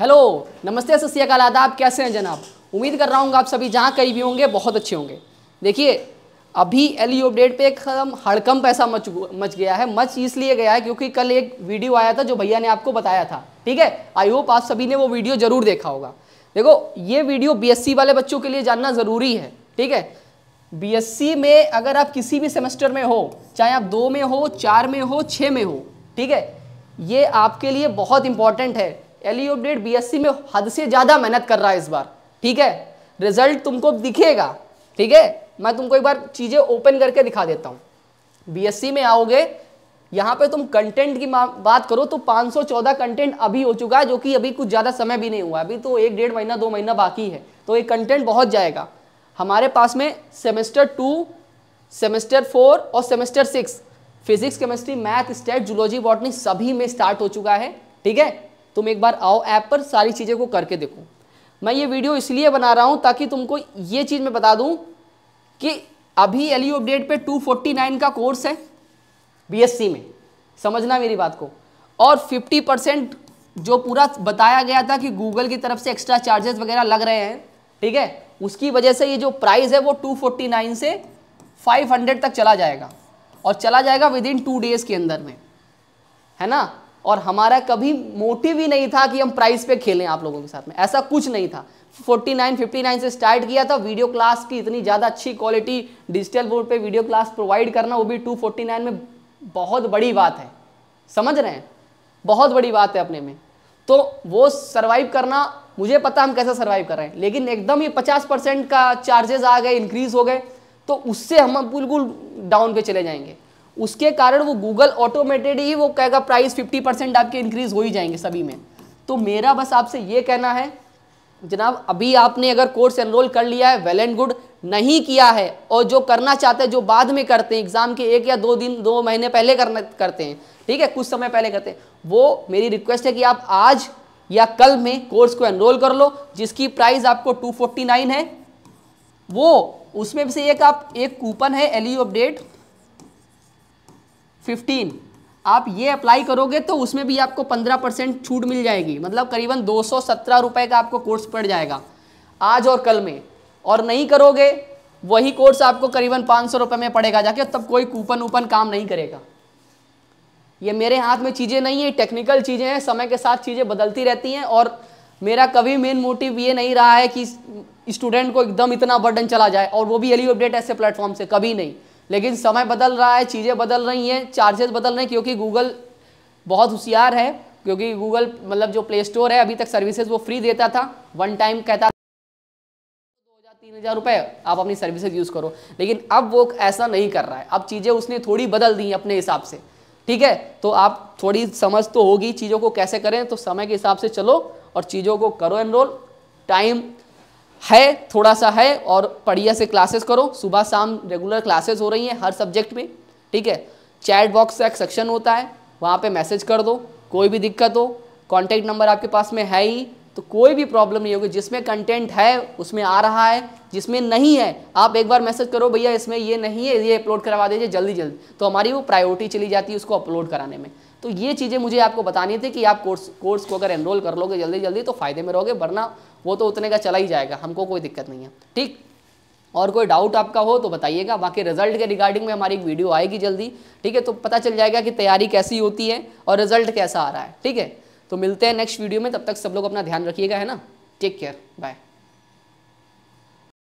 hello नमस्ते सत्याकाल आदाब कैसे हैं जनाब उम्मीद कर रहा हूँ आप सभी जहाँ कहीं भी होंगे बहुत अच्छे होंगे देखिए अभी एल ई अपडेट पे एक हड़कम पैसा मच मच गया है मच इसलिए गया है क्योंकि कल एक वीडियो आया था जो भैया ने आपको बताया था ठीक है आई होप आप सभी ने वो वीडियो जरूर देखा होगा देखो ये वीडियो बी वाले बच्चों के लिए जानना ज़रूरी है ठीक है बी में अगर आप किसी भी सेमेस्टर में हो चाहे आप दो में हो चार में हो छः में हो ठीक है ये आपके लिए बहुत इंपॉर्टेंट है एलियो ब्लेड बीएससी में हद से ज़्यादा मेहनत कर रहा है इस बार ठीक है रिजल्ट तुमको दिखेगा ठीक है मैं तुमको एक बार चीज़ें ओपन करके दिखा देता हूँ बीएससी में आओगे यहां पे तुम कंटेंट की बात करो तो 514 कंटेंट अभी हो चुका है जो कि अभी कुछ ज़्यादा समय भी नहीं हुआ अभी तो एक डेढ़ महीना दो महीना बाकी है तो ये कंटेंट बहुत जाएगा हमारे पास में सेमेस्टर टू सेमेस्टर फोर और semester six physics chemistry math stat zoology botany सभी में स्टार्ट हो चुका है ठीक है तुम एक बार आओ ऐप पर सारी चीज़ें को करके देखो मैं ये वीडियो इसलिए बना रहा हूँ ताकि तुमको ये चीज़ मैं बता दूँ कि अभी एल अपडेट e पे 249 का कोर्स है बीएससी में समझना मेरी बात को और 50 परसेंट जो पूरा बताया गया था कि गूगल की तरफ से एक्स्ट्रा चार्जेस वगैरह लग रहे हैं ठीक है उसकी वजह से ये जो प्राइस है वो 249 से 500 तक चला जाएगा और चला जाएगा विद इन टू डेज़ के अंदर में है ना और हमारा कभी मोटिव ही नहीं था कि हम प्राइस पे खेलें आप लोगों के साथ में ऐसा कुछ नहीं था 49, 59 से स्टार्ट किया था वीडियो क्लास की इतनी ज़्यादा अच्छी क्वालिटी डिजिटल बोर्ड पे वीडियो क्लास प्रोवाइड करना वो भी 249 में बहुत बड़ी बात है समझ रहे हैं बहुत बड़ी बात है अपने में तो वो सर्वाइव करना मुझे पता हम कैसे सर्वाइव कर रहे हैं लेकिन एकदम ही पचास परसेंट का चार्जेस आ गए इंक्रीज हो गए तो उससे हम बिल्कुल डाउन पे चले जाएंगे उसके कारण वो गूगल ऑटोमेटेड ही वो कहेगा प्राइस 50 परसेंट आपके इंक्रीज हो ही जाएंगे सभी में तो मेरा बस आपसे ये कहना है जनाब अभी आपने अगर कोर्स एनरोल कर लिया है वेल एंड गुड नहीं किया है और जो करना चाहते हैं जो बाद में करते हैं एग्ज़ाम के एक या दो दिन दो महीने पहले करना करते हैं ठीक है कुछ समय पहले करते हैं वो मेरी रिक्वेस्ट है कि आप आज या कल में कोर्स को एनरोल कर लो जिसकी प्राइस आपको 249 है वो उसमें से एक आप एक कूपन है एलई अपडेट e फिफ्टीन आप ये अप्लाई करोगे तो उसमें भी आपको पंद्रह परसेंट छूट मिल जाएगी मतलब करीबन दो सौ सत्रह रुपये का आपको कोर्स पड़ जाएगा आज और कल में और नहीं करोगे वही कोर्स आपको करीबन पाँच सौ रुपये में पड़ेगा जाके तब कोई कूपन वूपन काम नहीं करेगा ये मेरे हाथ में चीज़ें नहीं है टेक्निकल चीज़ें हैं समय के साथ चीज़ें बदलती रहती हैं और मेरा कभी मेन मोटिव ये नहीं रहा है कि स्टूडेंट को एकदम इतना बर्डन चला जाए और वो भी अली अपडेट ऐसे प्लेटफॉर्म से कभी नहीं लेकिन समय बदल रहा है चीज़ें बदल रही हैं चार्जेस बदल रहे हैं क्योंकि गूगल बहुत होशियार है क्योंकि गूगल मतलब जो प्ले स्टोर है अभी तक सर्विसेज वो फ्री देता था वन टाइम कहता था दो हज़ार तीन हज़ार रुपये आप अपनी सर्विसेज यूज़ करो लेकिन अब वो ऐसा नहीं कर रहा है अब चीज़ें उसने थोड़ी बदल दी अपने हिसाब से ठीक है तो आप थोड़ी समझ तो होगी चीज़ों को कैसे करें तो समय के हिसाब से चलो और चीज़ों को करो एनरोल टाइम है थोड़ा सा है और पढ़िया से क्लासेस करो सुबह शाम रेगुलर क्लासेस हो रही हैं हर सब्जेक्ट में ठीक है चैट बॉक्स का एक सेक्शन होता है वहाँ पे मैसेज कर दो कोई भी दिक्कत हो कॉन्टैक्ट नंबर आपके पास में है ही तो कोई भी प्रॉब्लम नहीं होगी जिसमें कंटेंट है उसमें आ रहा है जिसमें नहीं है आप एक बार मैसेज करो भैया इसमें ये नहीं है ये अपलोड करवा दीजिए जल्दी जल्दी तो हमारी वो प्रायोरिटी चली जाती है उसको अपलोड कराने में तो ये चीज़ें मुझे आपको बतानी थी कि आप कोर्स कोर्स को अगर एनरोल कर लोगे जल्दी जल्दी तो फ़ायदे में रहोगे वरना वो तो उतने का चला ही जाएगा हमको कोई दिक्कत नहीं है ठीक और कोई डाउट आपका हो तो बताइएगा बाकी रिजल्ट के रिगार्डिंग में हमारी एक वीडियो आएगी जल्दी ठीक है तो पता चल जाएगा कि तैयारी कैसी होती है और रिजल्ट कैसा आ रहा है ठीक है तो मिलते हैं नेक्स्ट वीडियो में तब तक सब लोग अपना ध्यान रखिएगा है ना टेक केयर बाय